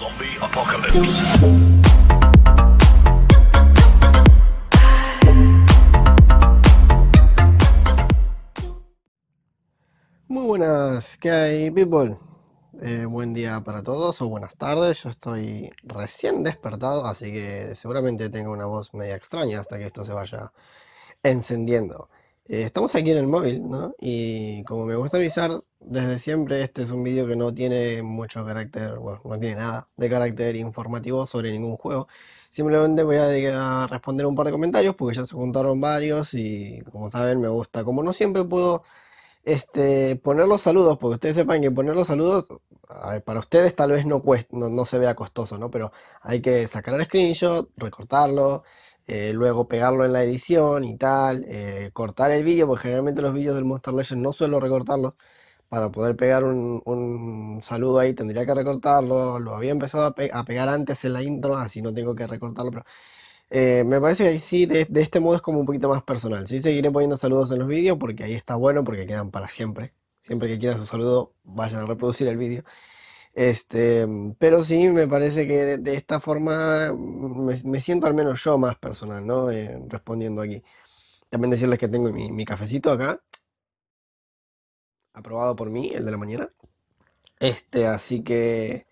Zombie Apocalypse. Muy buenas, ¿qué hay, people? Eh, buen día para todos o buenas tardes. Yo estoy recién despertado, así que seguramente tengo una voz media extraña hasta que esto se vaya encendiendo. Eh, estamos aquí en el móvil, ¿no? Y como me gusta avisar, desde siempre este es un vídeo que no tiene mucho carácter, bueno, no tiene nada de carácter informativo sobre ningún juego. Simplemente voy a, responder un par de comentarios porque ya se juntaron varios y como saben me gusta. Como no siempre puedo este, poner los saludos, porque ustedes sepan que poner los saludos, para ustedes tal vez no, no, no, se vea costoso, ¿no? Pero hay que sacar el screenshot, recortarlo, eh, luego pegarlo en la edición y tal, eh, cortar el vídeo, porque generalmente los vídeos del Monster Legends no suelo recortarlos. Para poder pegar un, saludo ahí tendría que recortarlo. Lo había empezado a, pegar antes en la intro, así no tengo que recortarlo. Pero eh, me parece que ahí sí, de, este modo es como un poquito más personal. Sí seguiré poniendo saludos en los vídeos porque ahí está bueno, porque quedan para siempre. Siempre que quieran su saludo, vayan a reproducir el vídeo. Este, mm, pero sí, me parece que de, esta forma mm, me, siento al menos yo más personal, ¿no? Eh, respondiendo aquí. También decirles que tengo mi, cafecito acá, aprobado por mí, el de la mañana. Este, así que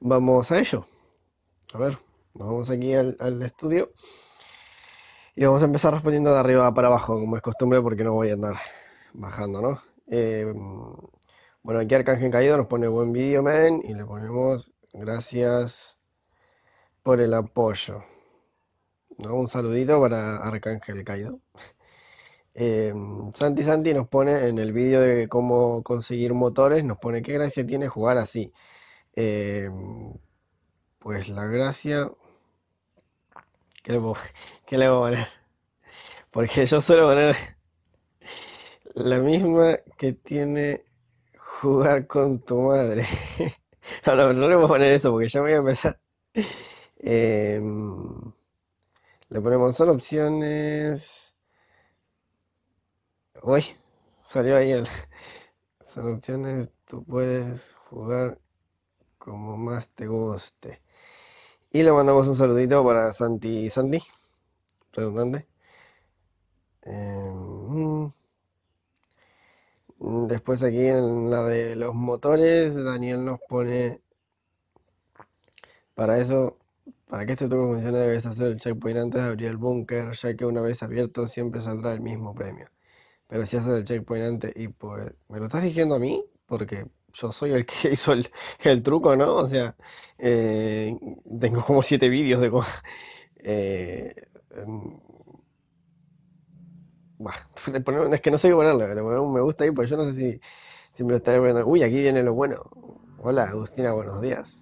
vamos a ello. A ver, nos vamos aquí al, estudio. Y vamos a empezar respondiendo de arriba para abajo, como es costumbre, porque no voy a andar bajando, ¿no? Eh, mm, bueno, aquí Arcángel Caído nos pone buen vídeo, man, y le ponemos gracias por el apoyo. Un saludito para Arcángel Caído. Em, Santi Santi nos pone en el vídeo de cómo conseguir motores, nos pone qué gracia tiene jugar así. Em, pues la gracia. ¿Qué le, ¿Qué le, voy a poner? Porque yo suelo poner la misma que tiene Jugar con tu madre. no, le voy a poner eso porque ya voy a empezar. Em, le ponemos solo opciones. Uy, salió ahí el. Son opciones, tú puedes jugar como más te guste. Y le mandamos un saludito para Santi Santi, redundante. Eh, Mm, después aquí en la de los motores, Daniel nos pone, para eso, para que este truco funcione debes hacer el checkpoint antes de abrir el búnker, ya que una vez abierto siempre saldrá el mismo premio. Pero si haces el checkpoint antes y pues, ¿me lo estás diciendo a mí? Porque yo soy el que hizo el, truco, ¿no? O sea, eh, tengo como siete vídeos de cómo... Eh, em, es que no sé qué ponerle, le ponemos un me gusta ahí, pues yo no sé si siempre estaré poniendo, uy, aquí viene lo bueno. Hola, Agustina, buenos días.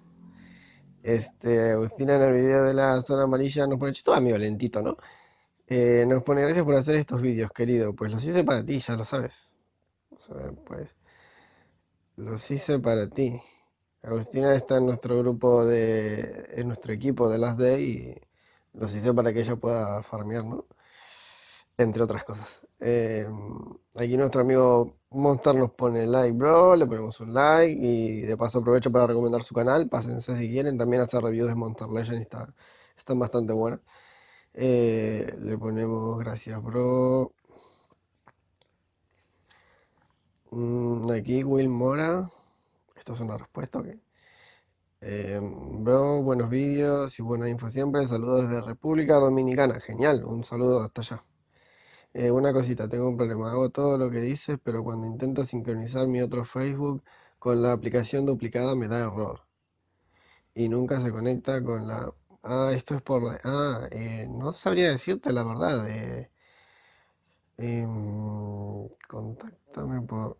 Este, Agustina en el video de la zona amarilla nos pone, chito, amigo, lentito, ¿no? Eh, nos pone, gracias por hacer estos vídeos, querido. Pues los hice para ti, ya lo sabes. Vamos a pues. Los hice para ti. Agustina está en nuestro grupo de, en nuestro equipo de Last Day y los hice para que ella pueda farmear, ¿no? entre otras cosas. Eh, aquí nuestro amigo Monster nos pone like, bro, le ponemos un like y de paso aprovecho para recomendar su canal, pásense si quieren, también hacer reviews de Monster Legend, está, están bastante buenas. Eh, le ponemos gracias, bro. Mm, aquí Will Mora, esto es una respuesta, ok. Eh, bro, buenos vídeos y buena info siempre. Saludos desde República Dominicana. Genial, un saludo hasta allá. Eh, una cosita, tengo un problema. Hago todo lo que dices, pero cuando intento sincronizar mi otro Facebook con la aplicación duplicada me da error. Y nunca se conecta con la... Ah, esto es por... Ah, eh, no sabría decirte la verdad. Eh, em, contáctame por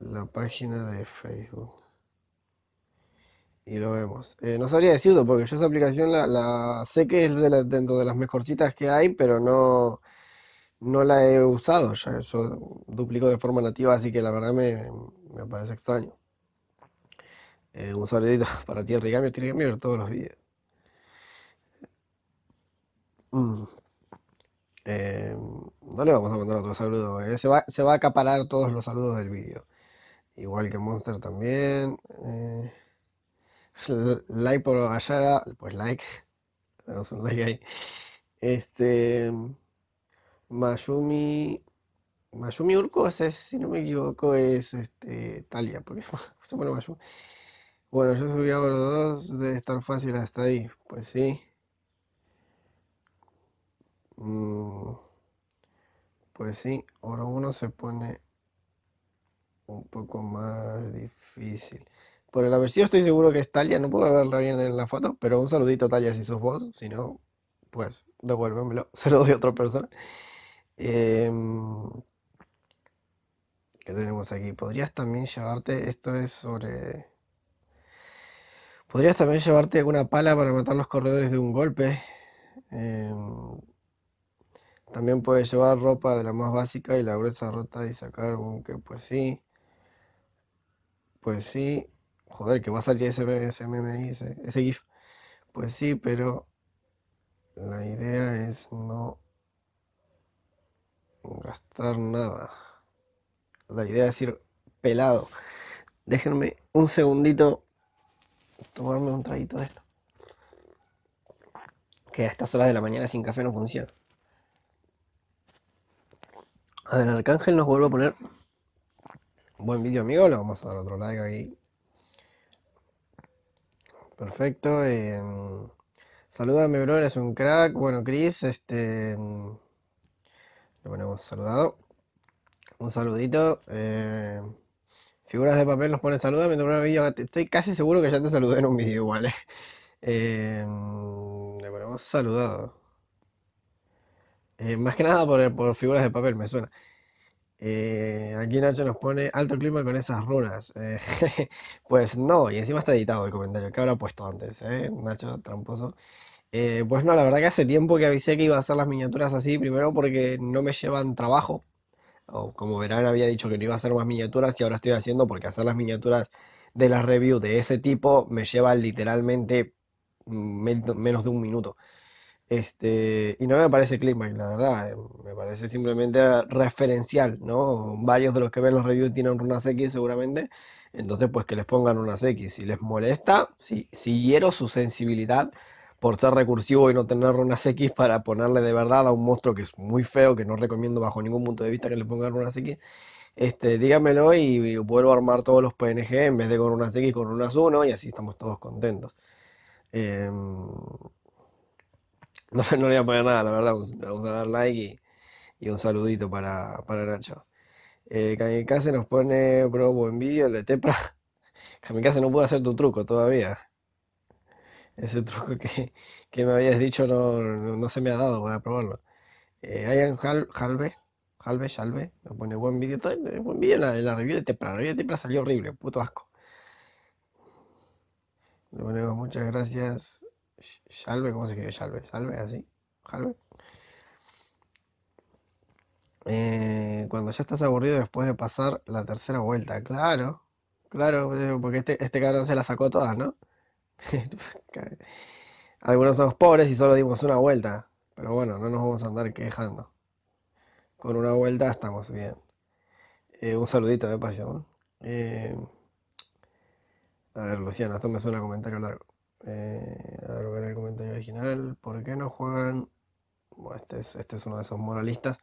la página de Facebook y lo vemos. Eh, no sabría decirlo porque yo esa aplicación la, sé que es dentro de las mejorcitas que hay, pero no, no la he usado. Ya, yo duplico de forma nativa, así que la verdad me, parece extraño. Eh, un saludito para ti, tienes que ver todos los vídeos. Mm. Eh, no le vamos a mandar otro saludo. Se va, a acaparar todos los saludos del vídeo. Igual que Monster también like por allá, pues like, damos un like ahí. Este, Mayumi, Mayumi Urco, si no me equivoco, es este, Talia, porque se pone Mayumi. Bueno, yo subí a oro dos, debe estar fácil hasta ahí, pues sí. Mm, pues sí, oro uno se pone un poco más difícil. Por el apellido estoy seguro que es Talia, no puedo verla bien en la foto, pero un saludito a Talia si sos vos, si no, pues devuélvemelo, se lo a otra persona. Em, ¿Qué tenemos aquí? Podrías también llevarte, esto es sobre... Podrías también llevarte alguna pala para matar los corredores de un golpe. Em, también puedes llevar ropa de la más básica y la gruesa rota y sacar un que pues sí. Pues sí joder, que va a salir ese, meme, ese, GIF. Pues sí, pero la idea es no gastar nada. La idea es ir pelado. Déjenme un segundito tomarme un traguito de esto. Que a estas horas de la mañana sin café no funciona. A ver, Arcángel nos vuelve a poner. Buen vídeo, amigo. Le vamos a dar otro like aquí perfecto. Eh, em, saludame, brother, es un crack. Bueno, Chris, este. Mm, lo ponemos saludado. Un saludito. Eh, figuras de papel nos ponen saludame. Estoy casi seguro que ya te saludé en un video igual. le eh. em, ponemos saludado. Eh, más que nada por, por figuras de papel, me suena. Eh, aquí Nacho nos pone alto clima con esas runas. Eh, pues no, y encima está editado el comentario. que habrá puesto antes, eh? Nacho tramposo? pues no, la verdad que hace tiempo que avisé que iba a hacer las miniaturas así, primero porque no me llevan trabajo. O como verán, había dicho que no iba a hacer más miniaturas y ahora estoy haciendo porque hacer las miniaturas de las reviews de ese tipo me lleva literalmente mm, menos de un minuto. Este, y no me parece clickbait, la verdad, eh, me parece simplemente referencial, ¿no? Varios de los que ven los reviews tienen runas X seguramente, entonces pues que les pongan unas X, si les molesta, si, si hiero su sensibilidad por ser recursivo y no tener Runas X para ponerle de verdad a un monstruo que es muy feo, que no recomiendo bajo ningún punto de vista que le pongan runas X, este, dígamelo y, vuelvo a armar todos los PNG en vez de con unas X, con runas 1 y así estamos todos contentos. Eh, No, no, le voy a poner nada, la verdad. Vamos a dar like y, un saludito para, para Nacho. Eh, Kamikaze nos pone, bro, buen vídeo, el de Tepra. Kamikaze no pudo hacer tu truco todavía. Ese truco que, que me habías dicho no, no, se me ha dado, voy a probarlo. Eh, Ian Halve, Halve, Halve, nos pone buen vídeo. Buen vídeo la, la review de Tepra. La review de Tepra salió horrible, puto asco. Le ponemos muchas gracias. Salve, ¿cómo se escribe Salve, así. Eh, cuando ya estás aburrido después de pasar la tercera vuelta, claro. Claro, eh, porque este, este cabrón se la sacó todas, ¿no? Algunos somos pobres y solo dimos una vuelta. Pero bueno, no nos vamos a andar quejando. Con una vuelta estamos bien. Eh, un saludito de pasión. a ver, Luciano, esto me suena a comentario largo. Eh, a ver, el comentario original. ¿Por qué no juegan? Este, este es, uno de esos moralistas.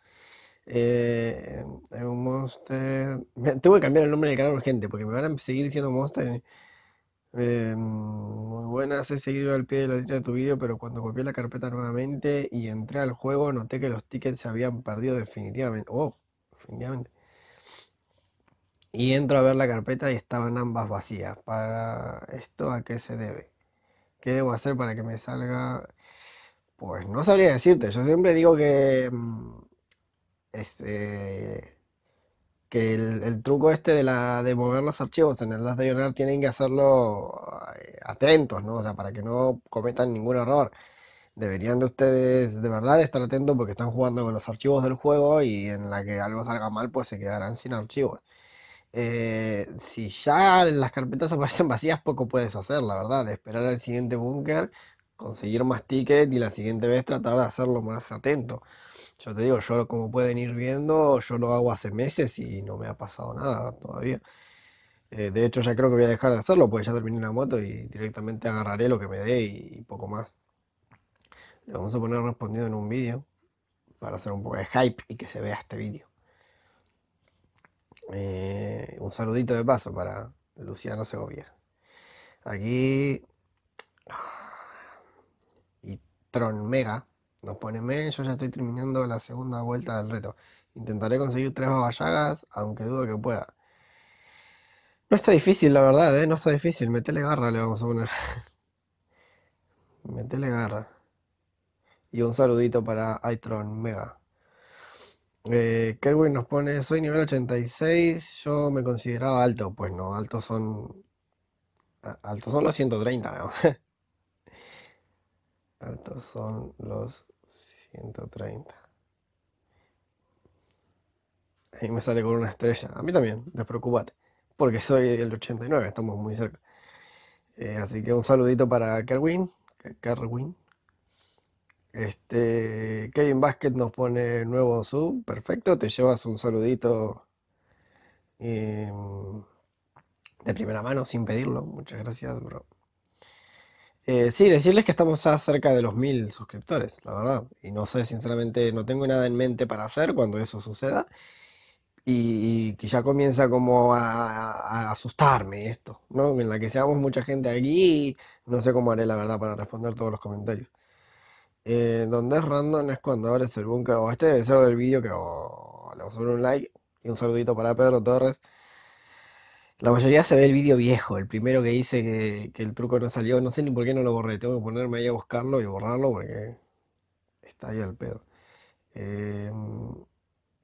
Eh, es un monster. tengo que cambiar el nombre del canal urgente porque me van a seguir siendo monster. Eh. Eh, muy buenas, he seguido al pie de la letra de tu vídeo, pero cuando copié la carpeta nuevamente y entré al juego, noté que los tickets se habían perdido definitivamente. Oh, definitivamente. Y entro a ver la carpeta y estaban ambas vacías. ¿Para esto a qué se debe? ¿Qué debo hacer para que me salga? Pues no sabría decirte. Yo siempre digo que. Mm, este, que el, truco este de, la, de mover los archivos en el Day tienen que hacerlo eh, atentos, ¿no? O sea, para que no cometan ningún error. Deberían de ustedes de verdad estar atentos porque están jugando con los archivos del juego y en la que algo salga mal, pues se quedarán sin archivos. Eh, si ya las carpetas aparecen vacías, poco puedes hacer, la verdad. Esperar al siguiente búnker, conseguir más tickets y la siguiente vez tratar de hacerlo más atento. Yo te digo, yo como pueden ir viendo, yo lo hago hace meses y no me ha pasado nada todavía. Eh, de hecho, ya creo que voy a dejar de hacerlo porque ya terminé la moto y directamente agarraré lo que me dé y, poco más. Le vamos a poner respondido en un vídeo para hacer un poco de hype y que se vea este vídeo. Eh, un saludito de paso para Luciano Segovia. Aquí. Ah, y Tron Mega nos pone: me. yo ya estoy terminando la segunda vuelta del reto. Intentaré conseguir tres babayagas, aunque dudo que pueda. No está difícil, la verdad, ¿eh? No está difícil. Metele garra, le vamos a poner. Metele garra. Y un saludito para Itron Mega. Kerwin eh, nos pone, soy nivel 86, yo me consideraba alto, pues no, altos son, altos son los 130, altos son los 130. Ahí me sale con una estrella, a mí también, despreocupate, porque soy el 89, estamos muy cerca. Eh, así que un saludito para Kerwin, Kerwin, este, Kevin Basket nos pone nuevo sub, perfecto, te llevas un saludito em, de primera mano sin pedirlo, muchas gracias, bro. Eh, sí, decirles que estamos ya cerca de los mil suscriptores, la verdad, y no sé, sinceramente, no tengo nada en mente para hacer cuando eso suceda, y, que ya comienza como a, a, asustarme esto, ¿no? En la que seamos mucha gente aquí, no sé cómo haré la verdad para responder todos los comentarios. Eh, donde es random es cuando abres el búnker. O este debe ser del vídeo que oh, le vamos a poner un like y un saludito para Pedro Torres. La mayoría se ve el vídeo viejo, el primero que hice que, el truco no salió. No sé ni por qué no lo borré. Tengo que ponerme ahí a buscarlo y borrarlo porque está ahí el pedo. Eh,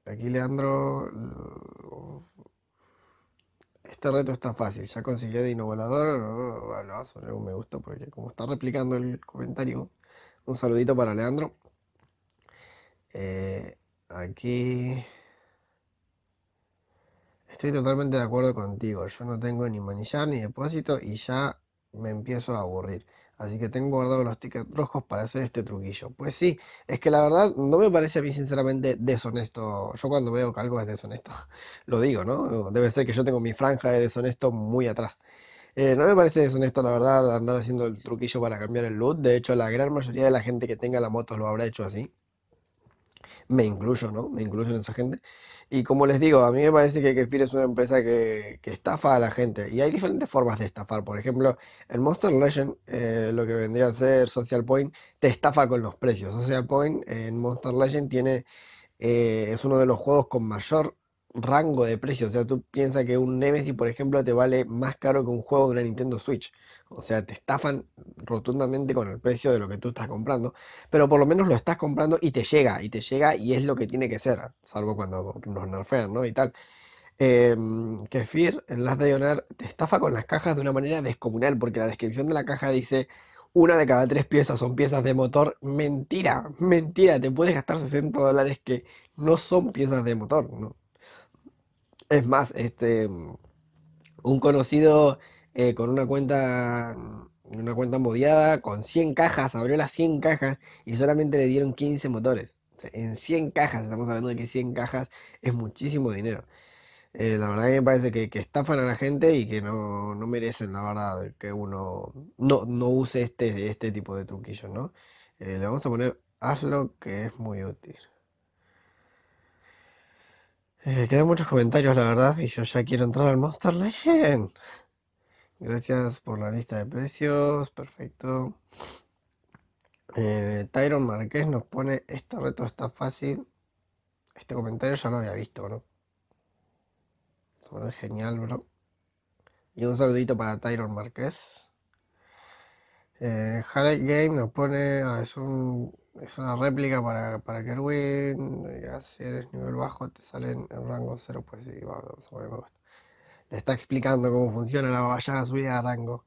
aquí Leandro. Este reto está fácil. Ya consiguió de innovador. Bueno, a un me gusta porque como está replicando el comentario. Un saludito para Leandro. Eh, aquí. Estoy totalmente de acuerdo contigo. Yo no tengo ni manillar ni depósito y ya me empiezo a aburrir. Así que tengo guardado los tickets rojos para hacer este truquillo. Pues sí, es que la verdad no me parece a mí sinceramente deshonesto. Yo cuando veo que algo es deshonesto, lo digo, ¿no? Debe ser que yo tengo mi franja de deshonesto muy atrás. Eh, no me parece deshonesto, la verdad, andar haciendo el truquillo para cambiar el loot. De hecho, la gran mayoría de la gente que tenga la moto lo habrá hecho así. Me incluyo, ¿no? Me incluyo en esa gente. Y como les digo, a mí me parece que Kefir es una empresa que, estafa a la gente. Y hay diferentes formas de estafar. Por ejemplo, en Monster Legend, eh, lo que vendría a ser Social Point, te estafa con los precios. Social Point en Monster Legend tiene, eh, es uno de los juegos con mayor rango de precio. O sea, tú piensas que un Nemesis, por ejemplo, te vale más caro que un juego de una Nintendo Switch. O sea, te estafan rotundamente con el precio de lo que tú estás comprando, pero por lo menos lo estás comprando y te llega, y te llega y es lo que tiene que ser, salvo cuando nos nerfean, ¿no? Y tal. Em, Kefir, que en las de Honor, te estafa con las cajas de una manera descomunal, porque la descripción de la caja dice una de cada tres piezas son piezas de motor. Mentira, mentira, te puedes gastar 60 dólares que no son piezas de motor, ¿no? Es más, este, un conocido eh, con una cuenta, una cuenta modiada, con 100 cajas, abrió las 100 cajas y solamente le dieron 15 motores. en 100 cajas, estamos hablando de que 100 cajas es muchísimo dinero. Eh, la verdad que me parece que, estafan a la gente y que no, merecen, la verdad, que uno no, use este, este tipo de truquillos, ¿no? Eh, le vamos a poner hazlo que es muy útil. Eh, quedan muchos comentarios, la verdad, y yo ya quiero entrar al Monster Legend. Gracias por la lista de precios, perfecto. Eh, Tyron Marqués nos pone, este reto está fácil. Este comentario ya lo había visto, ¿no? Suena genial, bro. Y un saludito para Tyron Marqués. Eh, Game nos pone, ah, es un es una réplica para, para Kerwin. si eres nivel bajo, te salen en rango 0, pues sí, vamos a poner me Le está explicando cómo funciona la vallada subida de rango.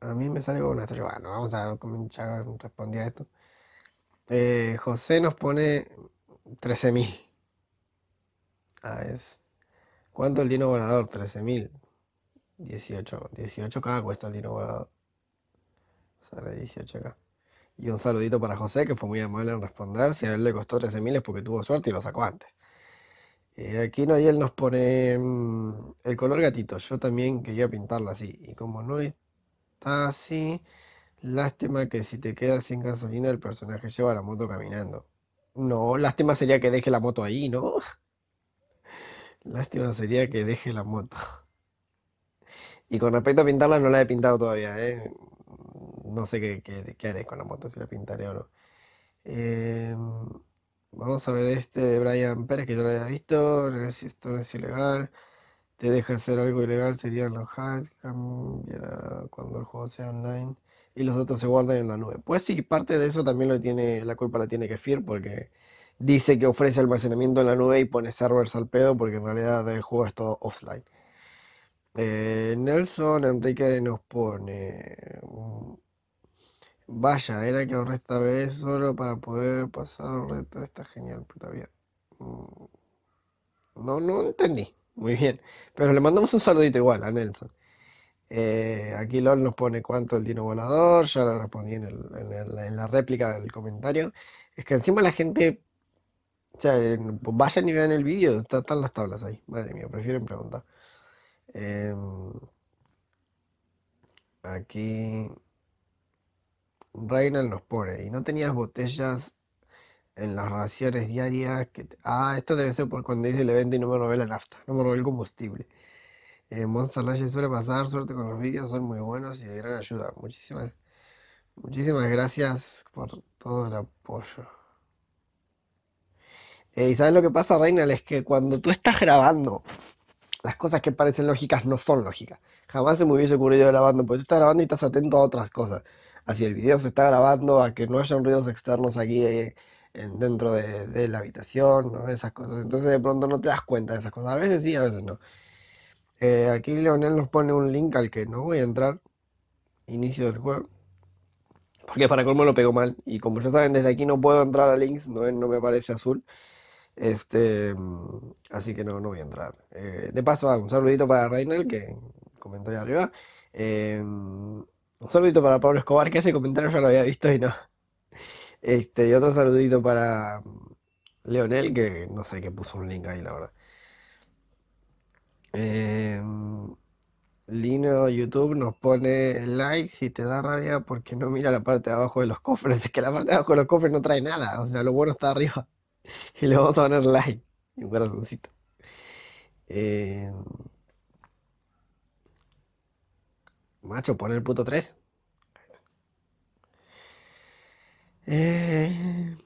A mí me sale con una estrella. Bueno, vamos a ver cómo responder respondía a esto. Eh, José nos pone 13.000. Ah, es. ¿Cuánto el dino volador? 13.000. 18. 18 cada cuesta el dino volador. Y un saludito para José, que fue muy amable en responder. Si a él le costó 13.000 porque tuvo suerte y lo sacó antes. Eh, aquí Noriel nos pone mm, el color gatito. Yo también quería pintarlo así. Y como no está así, lástima que si te quedas sin gasolina, el personaje lleva la moto caminando. No, lástima sería que deje la moto ahí, ¿no? Lástima sería que deje la moto. Y con respecto a pintarla, no la he pintado todavía, ¿eh? no sé qué, qué, haré con la moto, si la pintaré o no. Eh, vamos a ver este de Brian Pérez que yo lo había visto. No sé si esto no es ilegal. Te deja hacer algo ilegal, serían los hacks. cuando el juego sea online y los datos se guardan en la nube. Pues sí, parte de eso también lo tiene, la culpa la tiene que Kefir porque dice que ofrece almacenamiento en la nube y pone servers al pedo porque en realidad el juego es todo offline. Eh, Nelson Enrique nos pone Vaya, era que ahorré esta vez solo para poder pasar el reto. Está genial, puta vida. Mm, no, no entendí. Muy bien. Pero le mandamos un saludito igual a Nelson. Eh, aquí LOL nos pone cuánto el Dino Volador. Ya la respondí en, la réplica del comentario. Es que encima la gente. O sea, vayan y vean el vídeo. están las tablas ahí. Madre mía, prefieren preguntar. Em, aquí. Reinald nos pone, y no tenías botellas en las raciones diarias que... Ah, esto debe ser por cuando hice el evento y no me robé la nafta, no me robé el combustible. Eh, Monster Lash suele pasar, suerte con los vídeos, son muy buenos y de gran ayuda. Muchísimas, muchísimas gracias por todo el apoyo. y sabes lo que pasa, Reinal? es que cuando tú estás grabando, las cosas que parecen lógicas no son lógicas. Jamás se me hubiese ocurrido grabando, porque tú estás grabando y estás atento a otras cosas. Así si el video se está grabando, a que no hayan ruidos externos aquí eh, dentro de, la habitación, ¿no? esas cosas. Entonces de pronto no te das cuenta de esas cosas. A veces sí, a veces no. Eh, aquí Leonel nos pone un link al que no voy a entrar. Inicio del juego. Porque para colmo lo pego mal. Y como ya saben, desde aquí no puedo entrar a links, no, me parece azul. Este, mm, así que no, no voy a entrar. Eh, de paso, un saludito para Reinel, que comentó ahí arriba. Un saludito para Pablo Escobar, que ese comentario ya lo había visto y no. Este, y otro saludito para mm, Leonel, que no sé, qué puso un link ahí, la verdad. Eh, Lino YouTube nos pone like si te da rabia porque no mira la parte de abajo de los cofres. Es que la parte de abajo de los cofres no trae nada. O sea, lo bueno está arriba. Y le vamos a poner like y un corazoncito. Eh, Macho, pon el puto 3. Eh,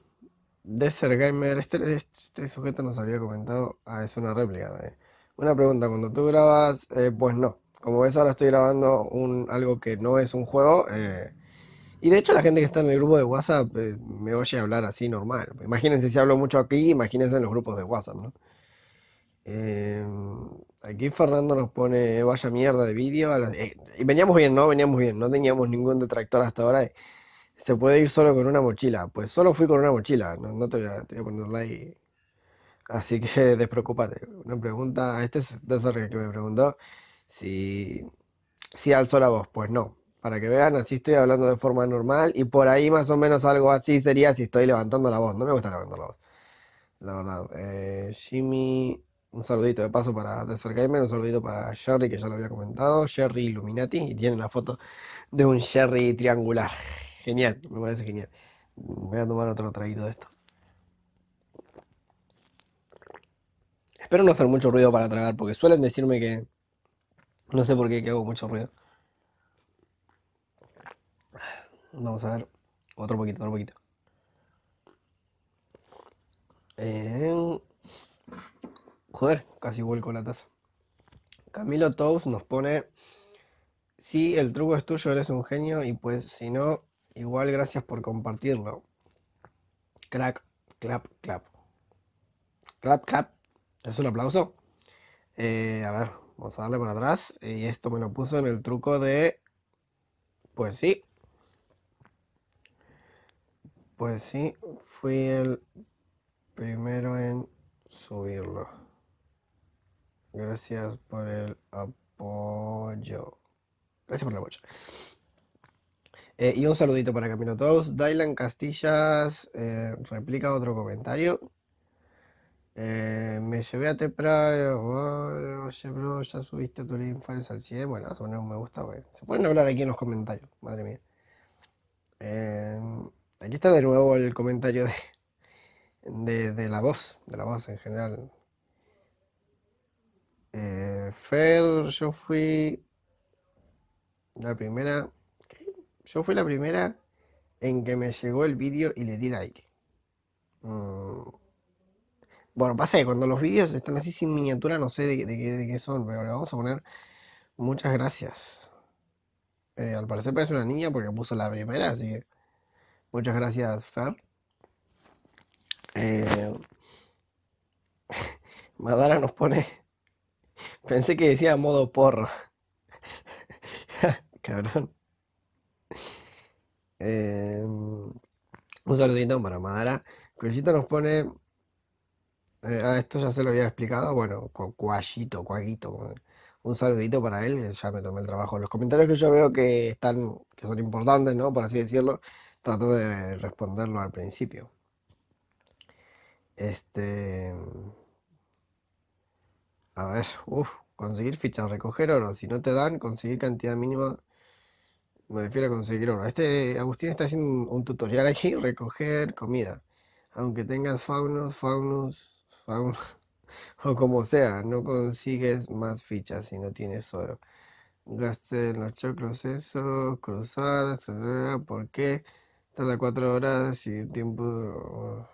Desert Gamer, este, este, sujeto nos había comentado. Ah, es una réplica. Eh. Una pregunta, cuando tú grabas, eh, pues no. Como ves, ahora estoy grabando un, algo que no es un juego. Eh, y de hecho, la gente que está en el grupo de WhatsApp me oye hablar así normal. Imagínense si hablo mucho aquí, imagínense en los grupos de WhatsApp, ¿no? Em, aquí Fernando nos pone vaya mierda de vídeo. Eh, y veníamos bien, ¿no? Veníamos bien. No teníamos ningún detractor hasta ahora. Se puede ir solo con una mochila. Pues solo fui con una mochila. No, te, voy a, poner like ponerla ahí. Así que despreocúpate. Una pregunta. Este es de que me preguntó si, si alzó la voz. Pues no. Para que vean, así estoy hablando de forma normal. Y por ahí más o menos algo así sería si estoy levantando la voz. No me gusta levantar la voz. La verdad. Eh, Jimmy un saludito de paso para Desert Gamer, un saludito para Jerry, que ya lo había comentado, Jerry Illuminati, y tiene la foto de un Jerry triangular. Genial, me parece genial. Voy a tomar otro traguito de esto. Espero no hacer mucho ruido para tragar, porque suelen decirme que... No sé por qué que hago mucho ruido. Vamos a ver. Otro poquito, otro poquito. Eh... Joder, casi vuelco la taza. Camilo Tous nos pone, si el truco es tuyo, eres un genio y pues si no, igual gracias por compartirlo. Crack, clap, clap. Clap, clap. ¿Es un aplauso? Eh, a ver, vamos a darle para atrás. Y esto me lo puso en el truco de... Pues sí. Pues sí, fui el primero en subirlo. Gracias por el apoyo. Gracias por la apoyo. Eh, y un saludito para Camino Todos. Dylan Castillas eh, replica otro comentario. Eh, me llevé a Teprario oye, bro, ya subiste tu infancia al 100. Bueno, vas a me gusta, güey. Se pueden hablar aquí en los comentarios, madre mía. aquí está de nuevo el comentario de, de la voz, de la voz en general. Eh, Fer, yo fui la primera. Yo fui la primera en que me llegó el vídeo y le di like. Mm. Bueno, pasa que cuando los vídeos están así sin miniatura, no sé de, qué son, pero le vamos a poner muchas gracias. Eh, al parecer parece una niña porque puso la primera, así que muchas gracias, Fer. Eh, Madara nos pone Pensé que decía modo porro. Cabrón. Em, un saludito para Madara. Cuellito nos pone. Eh, a ah, esto ya se lo había explicado. Bueno, cuallito, cuaguito. Un saludito para él. Ya me tomé el trabajo. Los comentarios que yo veo que están, que son importantes, ¿no? Por así decirlo. Trato de responderlo al principio. Este. A ver, uff, conseguir fichas, recoger oro. Si no te dan, conseguir cantidad mínima. Me refiero a conseguir oro. Este Agustín está haciendo un tutorial aquí, recoger comida. Aunque tengas faunos, faunos, faunos, o como sea, no consigues más fichas si no tienes oro. Gaste los choclos esos, cruzar, etc, ¿por qué? Tarda cuatro horas y tiempo... Oh.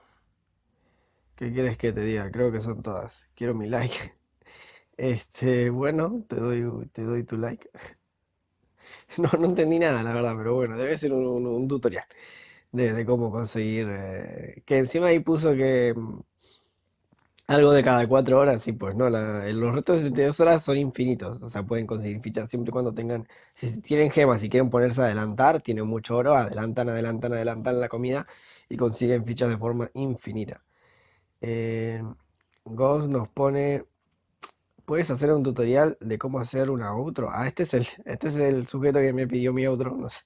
¿Qué quieres que te diga? Creo que son todas. Quiero mi like. Este, bueno, te doy, te doy tu like. No, no entendí nada, la verdad, pero bueno, debe ser un, tutorial de, cómo conseguir. Eh, que encima ahí puso que mm, algo de cada cuatro horas, y pues no, eh, los retos de 72 horas son infinitos, o sea, pueden conseguir fichas siempre y cuando tengan, si tienen gemas y quieren ponerse a adelantar, tienen mucho oro, adelantan, adelantan, adelantan la comida y consiguen fichas de forma infinita. Eh, Ghost nos pone ¿Puedes hacer un tutorial de cómo hacer una outro? Ah, este es el, este es el sujeto que me pidió mi outro. No sé,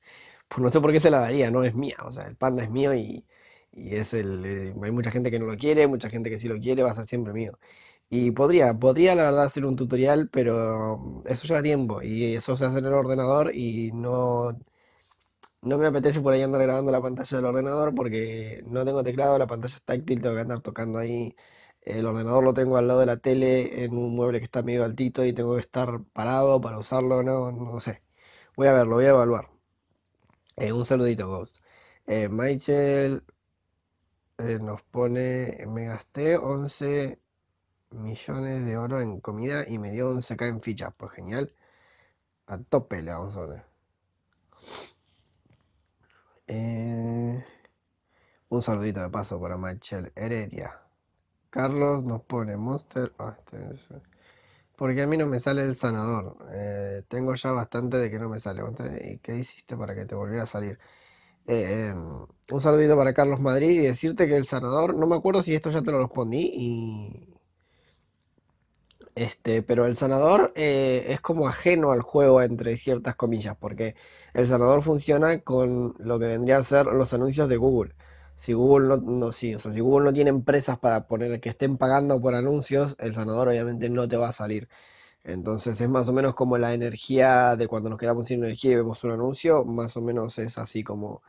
pues no sé por qué se la daría, no es mía. O sea, el panda es mío y, es el. Eh, hay mucha gente que no lo quiere, mucha gente que sí lo quiere, va a ser siempre mío. Y podría, podría la verdad hacer un tutorial, pero mm, eso lleva tiempo y eso se hace en el ordenador y no, no me apetece por ahí andar grabando la pantalla del ordenador porque no tengo teclado, la pantalla es táctil, tengo que andar tocando ahí el ordenador lo tengo al lado de la tele en un mueble que está medio altito y tengo que estar parado para usarlo, no, no sé. Voy a verlo, voy a evaluar. Eh, un saludito, Ghost. Eh, Michael eh, nos pone, me gasté 11 millones de oro en comida y me dio 11 acá en fichas. Pues genial. A tope le vamos a un saludito de paso para Michael Heredia. Carlos nos pone Monster. Ah, porque a mí no me sale el sanador. Eh, tengo ya bastante de que no me sale. ¿Y qué hiciste para que te volviera a salir? Eh, em, un saludito para Carlos Madrid y decirte que el sanador, no me acuerdo si esto ya te lo respondí y... Este, pero el sanador eh, es como ajeno al juego entre ciertas comillas, porque el sanador funciona con lo que vendría a ser los anuncios de Google si Google no, no no tiene empresas para poner que estén pagando por anuncios, el sanador obviamente no te va a salir. Entonces es más o menos como la energía de cuando nos quedamos sin energía y vemos un anuncio, más o menos es así como,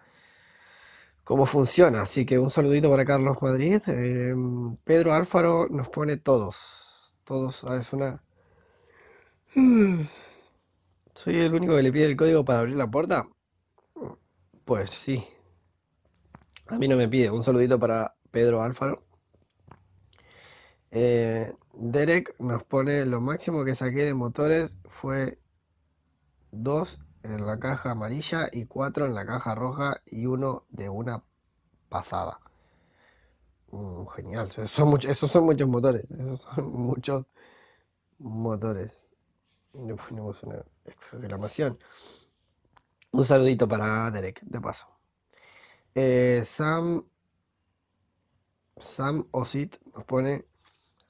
funciona. Así que un saludito para Carlos Madrid. Em, Pedro Álfaro nos pone todos. Todos, ah, es una... ¿Soy el único que le pide el código para abrir la puerta? Pues sí. A mí no me pide. Un saludito para Pedro Alfaro. Eh, Derek nos pone lo máximo que saqué de motores fue dos en la caja amarilla y cuatro en la caja roja y uno de una pasada. Mm, genial, esos son, muchos, esos son muchos motores. Esos son muchos motores. Le ponemos una exclamación. Un saludito para Derek, de paso. Eh, Sam, Sam Osit nos pone,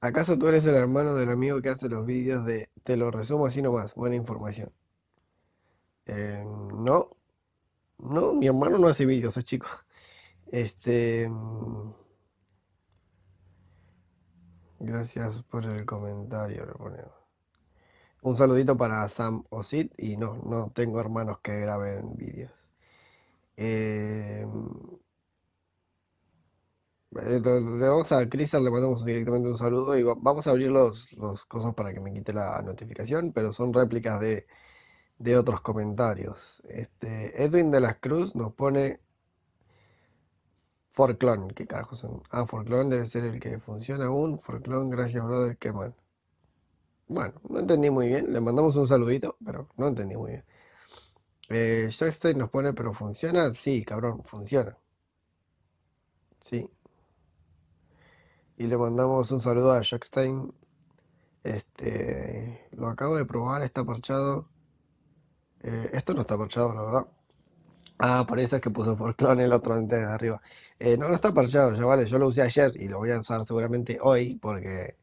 ¿acaso tú eres el hermano del amigo que hace los vídeos de Te lo resumo así nomás? Buena información. Eh, no, no, mi hermano no hace vídeos, es chico. Este... Gracias por el comentario, Un saludito para Sam Osit y no, no tengo hermanos que graben vídeos. Eh, eh, le vamos a Cristian, le mandamos directamente un saludo y vamos a abrir los, los cosas para que me quite la notificación, pero son réplicas de, otros comentarios. Este, Edwin de las Cruz nos pone Forclon, ¿qué carajo son? Ah, Forclon debe ser el que funciona aún. Forclon, gracias, brother, que mal. Bueno, no entendí muy bien, le mandamos un saludito, pero no entendí muy bien. Eh, nos pone, pero funciona. Sí, cabrón, funciona. Sí. Y le mandamos un saludo a Jackstein. Este, lo acabo de probar, está parchado. Eh, esto no está parchado, la verdad. Ah, por eso es que puso Forclone el otro antes de arriba. Eh, no, no está parchado, ya vale. Yo lo usé ayer y lo voy a usar seguramente hoy porque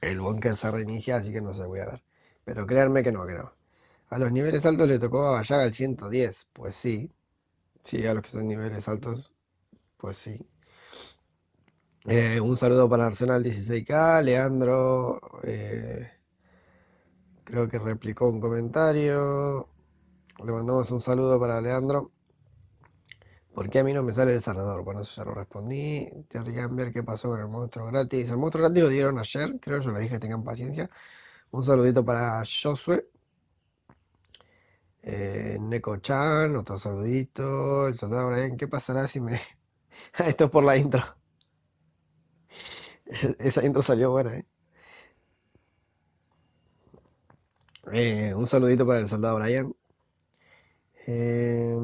el bunker se reinicia, así que no se voy a ver. Pero créanme que no, que no. A los niveles altos le tocó a al el 110, pues sí. Sí, a los que son niveles altos, pues sí. Eh, un saludo para Arsenal 16K, Leandro. Eh, creo que replicó un comentario. Le mandamos un saludo para Leandro. ¿Por qué a mí no me sale el Salvador Bueno, eso ya lo respondí. Querrían ver ¿qué pasó con el monstruo gratis? El monstruo gratis lo dieron ayer, creo yo le dije, tengan paciencia. Un saludito para Josué, eh, neko otro saludito. El soldado Brian, ¿qué pasará si me.? Esto es por la intro. Esa intro salió buena, ¿eh? ¿eh? un saludito para el soldado Brian. Eh,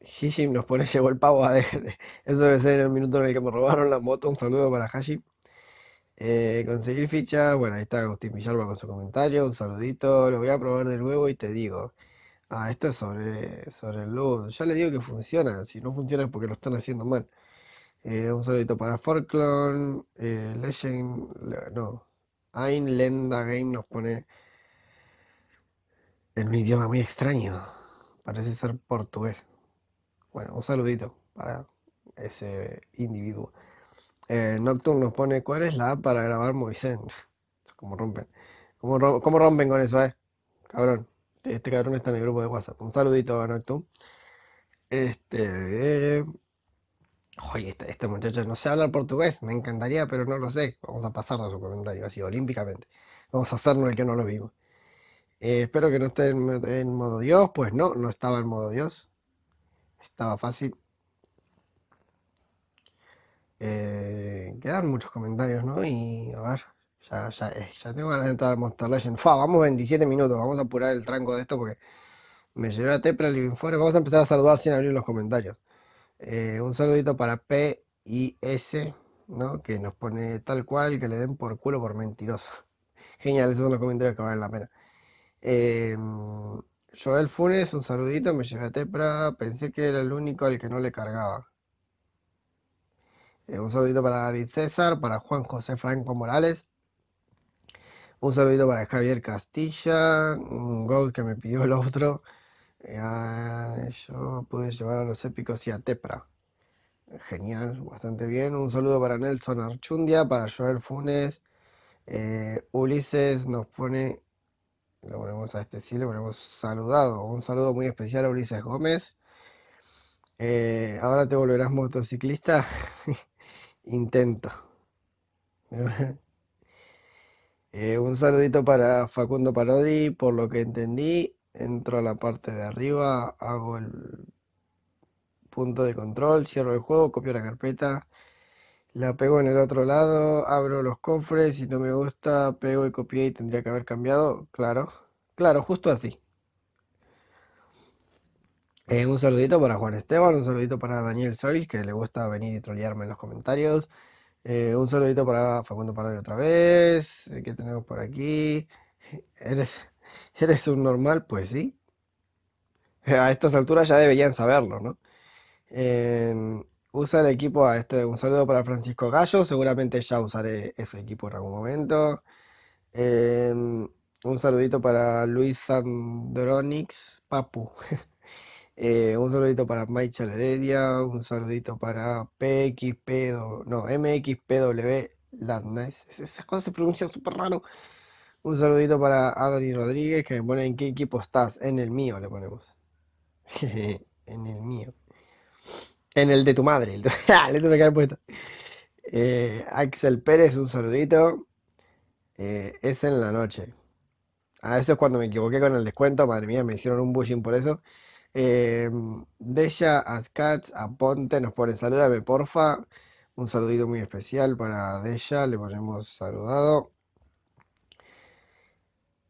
Hishim nos pone, llegó el pavo a Eso debe ser en el minuto en el que me robaron la moto. Un saludo para Hashim. Eh, conseguir fichas, bueno, ahí está Agustín Villalba con su comentario, un saludito, lo voy a probar de nuevo y te digo. Ah, esto es sobre, sobre el loot, Ya le digo que funciona, si no funciona es porque lo están haciendo mal. Eh, un saludito para Forklon eh, Legend, no, Ain Lenda Game nos pone en un idioma muy extraño, parece ser portugués. Bueno, un saludito para ese individuo. Eh, Nocturne nos pone cuál es la app para grabar Moisés. Como rompen. ¿Cómo, rompen con eso, eh? Cabrón. Este cabrón está en el grupo de WhatsApp. Un saludito a Nocturne. Este. Eh, Oye, este muchacho no sé hablar portugués, me encantaría, pero no lo sé. Vamos a pasarlo a su comentario, así olímpicamente. Vamos a hacernos el que no lo vimos. Eh, espero que no esté en, modo Dios, pues no, no estaba en modo Dios. Estaba fácil. Eh, quedan muchos comentarios, ¿no? Y a ver, ya, ya, eh, ya tengo ganas de entrar al Monster Legend. Fa, vamos 27 minutos, vamos a apurar el tranco de esto porque me llevé a Tepra el informe. Vamos a empezar a saludar sin abrir los comentarios. Eh, un saludito para P y S, ¿no? Que nos pone tal cual, que le den por culo por mentiroso. Genial, esos son los comentarios que valen la pena. Em, Joel Funes, un saludito, me llevé a Tepra, pensé que era el único al que no le cargaba. Eh, un saludito para David César, para Juan José Franco Morales. Un saludito para Javier Castilla, un gol que me pidió el otro. Eh, ah, yo pude llevar a los épicos y a Tepra. Genial, bastante bien. Un saludo para Nelson Archundia, para Joel Funes. Eh, Ulises nos pone, lo ponemos a este sí, lo ponemos saludado. Un saludo muy especial a Ulises Gómez. Ahora te volverás motociclista. Intento. Eh, un saludito para Facundo Parodi. Por lo que entendí, entro a la parte de arriba, hago el punto de control, cierro el juego, copio la carpeta, la pego en el otro lado, abro los cofres, si no me gusta, pego y copié y tendría que haber cambiado. Claro, claro, justo así. Eh, un saludito para Juan Esteban, un saludito para Daniel Soil, que le gusta venir y trolearme en los comentarios. Eh, un saludito para Facundo Parodi otra vez. Eh, ¿Qué tenemos por aquí? ¿Eres, ¿Eres un normal? Pues sí. A estas alturas ya deberían saberlo, ¿no? Em, usa el equipo a este. Un saludo para Francisco Gallo. Seguramente ya usaré ese equipo en algún momento. Em, un saludito para Luis Sandronix Papu. Eh, un saludito para Michael Heredia, un saludito para PXP, no, MXPW Nice. Esas cosas se pronuncian súper raro. Un saludito para Adri Rodríguez que me pone en qué equipo estás. En el mío le ponemos. en el mío. En el de tu madre. Ah, le tengo que haber puesto. Eh, Axel Pérez, un saludito. Eh, es en la noche. Ah, eso es cuando me equivoqué con el descuento. Madre mía, me hicieron un bushing por eso. Em, Deja Deya, Aponte nos ponen, saludame, porfa. Un saludito muy especial para Deja, le ponemos saludado.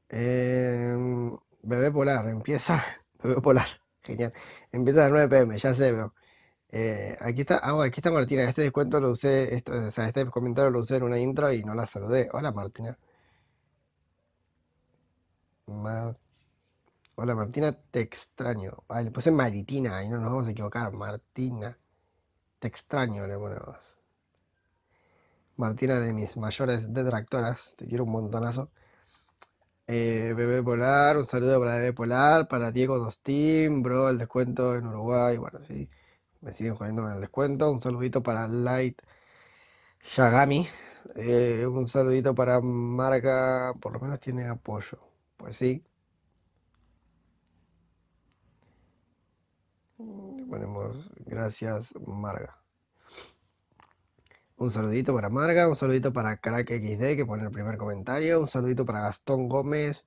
Em, bebé Polar, empieza. Bebé Polar, genial. Empieza a las 9 pm, ya sé, bro. Eh, aquí está, ah, aquí está Martina. Este descuento lo usé, este comentario lo usé en una intro y no la saludé. Hola Martina. Martina. Hola Martina, te extraño. Ay, pues puse Maritina, ahí no nos vamos a equivocar. Martina, te extraño, le ponemos. Martina, de mis mayores detractoras, te quiero un montonazo. Eh, Bebé Polar, un saludo para Bebé Polar, para Diego Dostín, bro, el descuento en Uruguay, bueno, sí, me siguen jodiendo con el descuento. Un saludito para Light Shagami, eh, un saludito para Marca, por lo menos tiene apoyo, pues sí. Mm. ponemos gracias, Marga. Un saludito para Marga, un saludito para Crack XD que pone el primer comentario, un saludito para Gastón Gómez,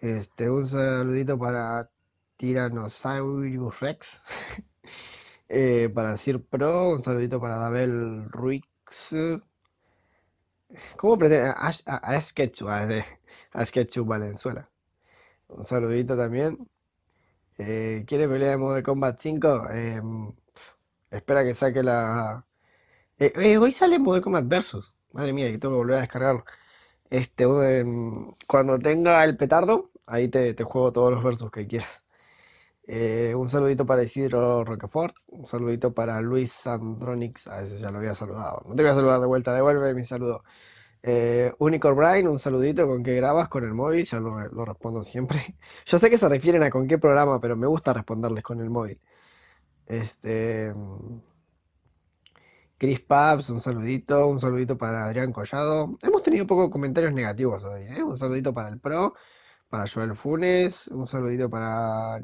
este, un saludito para Tyrannosaurus Rex, eh, para Sir Pro, un saludito para Dabel Ruiz. ¿Cómo pretende? A, a, Sketchu, eh, Valenzuela. Un saludito también eh, ¿Quieres pelear en Model Combat 5? Em, espera que saque la. Eh, eh, hoy sale Model Combat Versus. Madre mía, que tengo que volver a descargarlo. Este, em, cuando tenga el petardo, ahí te, juego todos los versos que quieras. un saludito para Isidro Roquefort, un saludito para Luis Andronix, a ese ya lo había saludado. No te voy a saludar de vuelta, devuelve mi saludo. Eh, Unicorn Brain, un saludito con qué grabas con el móvil, ya lo, respondo siempre. Yo sé que se refieren a con qué programa, pero me gusta responderles con el móvil. Este. Chris Pabs, un saludito, un saludito para Adrián Collado. Hemos tenido pocos comentarios negativos hoy, ¿eh? Un saludito para el Pro, para Joel Funes, un saludito para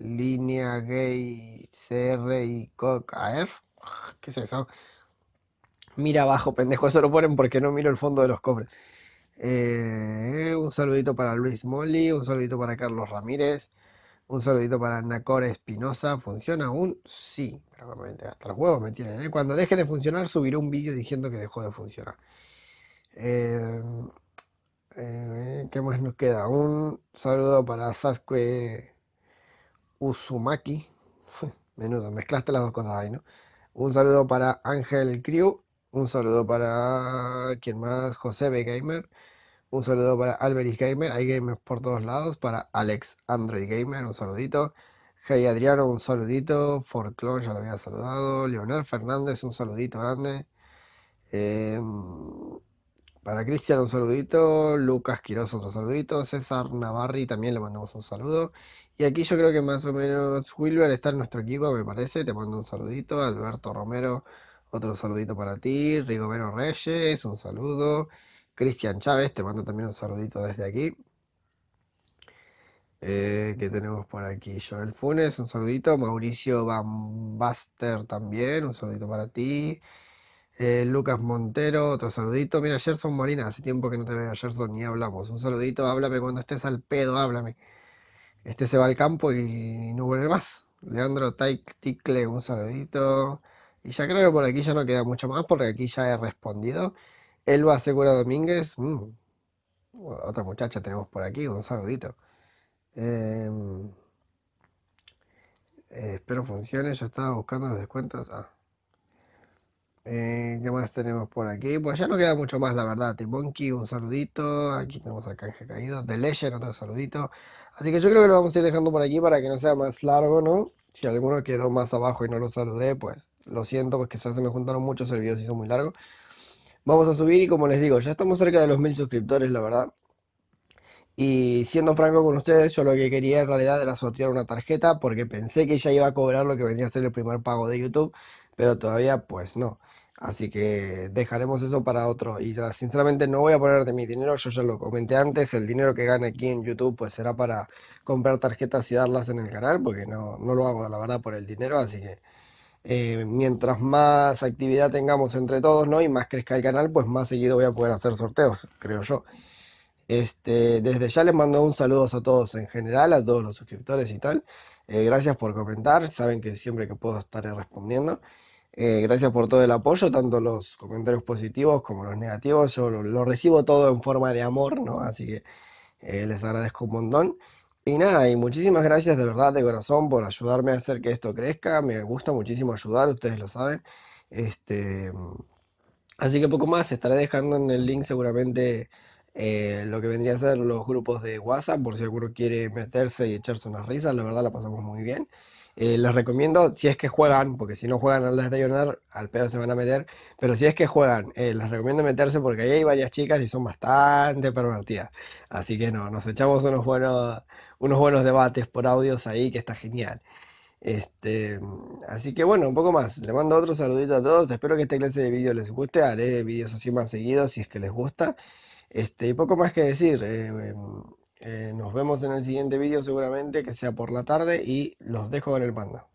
Línea Gay CR y Coca ¿Qué es eso? Mira abajo, pendejo. Eso lo ponen porque no miro el fondo de los cobres. Eh, un saludito para Luis Molly, un saludito para Carlos Ramírez, un saludito para Nacor Espinosa. ¿Funciona aún? Sí, pero hasta los huevos me tienen. ¿eh? Cuando deje de funcionar, subiré un vídeo diciendo que dejó de funcionar. Eh, ¿Qué más nos queda? Un saludo para Sasuke Uzumaki. Menudo, mezclaste las dos cosas ahí, ¿no? Un saludo para Ángel Crew un saludo para quien más, José B. Gamer. Un saludo para Alberis Gamer. Hay gamers por todos lados. Para Alex Android Gamer, un saludito. Hey Adriano, un saludito. Forclon, ya lo había saludado. Leonel Fernández, un saludito grande. Em, para Cristian, un saludito. Lucas Quiroz, otro saludito. César Navarri, también le mandamos un saludo. Y aquí yo creo que más o menos Wilber está en nuestro equipo, me parece. Te mando un saludito. Alberto Romero, otro saludito para ti, Rigobero Reyes, un saludo. Cristian Chávez, te mando también un saludito desde aquí. Eh, ¿Qué tenemos por aquí Joel Funes, un saludito. Mauricio Van también, un saludito para ti. Eh, Lucas Montero, otro saludito. Mira, Gerson Molina, hace tiempo que no te veo, Gerson, ni hablamos. Un saludito, háblame cuando estés al pedo, háblame. Este se va al campo y no vuelve más. Leandro Ticle, un saludito. Y ya creo que por aquí ya no queda mucho más porque aquí ya he respondido. Elba Segura Domínguez, mm, otra muchacha tenemos por aquí, un saludito. Em, eh, espero funcione, yo estaba buscando los descuentos. Ah. Eh, ¿Qué más tenemos por aquí? Pues ya no queda mucho más, la verdad. Timonki, un saludito. Aquí tenemos al canje caído. de Legend, otro saludito. Así que yo creo que lo vamos a ir dejando por aquí para que no sea más largo, ¿no? Si alguno quedó más abajo y no lo saludé, pues lo siento, pues que se me juntaron muchos, el video se hizo muy largo. Vamos a subir y como les digo, ya estamos cerca de los mil suscriptores, la verdad. Y siendo franco con ustedes, yo lo que quería en realidad era sortear una tarjeta porque pensé que ya iba a cobrar lo que vendría a ser el primer pago de YouTube, pero todavía pues no. Así que dejaremos eso para otro. Y sinceramente no voy a poner de mi dinero, yo ya lo comenté antes, el dinero que gane aquí en YouTube pues será para comprar tarjetas y darlas en el canal, porque no, no lo hago la verdad por el dinero, así que eh, mientras más actividad tengamos entre todos, ¿no? Y más crezca el canal, pues más seguido voy a poder hacer sorteos, creo yo. Este, desde ya les mando un saludo a todos en general, a todos los suscriptores y tal. Eh, gracias por comentar, saben que siempre que puedo estar respondiendo. Eh, gracias por todo el apoyo, tanto los comentarios positivos como los negativos. Yo lo, recibo todo en forma de amor, ¿no? Así que les agradezco un montón. Y nada, y muchísimas gracias de verdad, de corazón, por ayudarme a hacer que esto crezca. Me gusta muchísimo ayudar, ustedes lo saben. Este, así que poco más, estaré dejando en el link seguramente eh, lo que vendría a ser los grupos de WhatsApp, por si alguno quiere meterse y echarse unas risas, la verdad la pasamos muy bien. Eh, les recomiendo, si es que juegan, porque si no juegan al desayunar, al pedo se van a meter, pero si es que juegan, eh, les recomiendo meterse porque ahí hay varias chicas y son bastante pervertidas. Así que no, nos echamos unos buenos unos buenos debates por audios ahí, que está genial. Este, así que bueno, un poco más. Le mando otro saludito a todos. Espero que esta clase de vídeo les guste. Haré vídeos así más seguidos si es que les gusta. Este, y poco más que decir. Eh, em, eh, nos vemos en el siguiente vídeo seguramente, que sea por la tarde, y los dejo con el panda.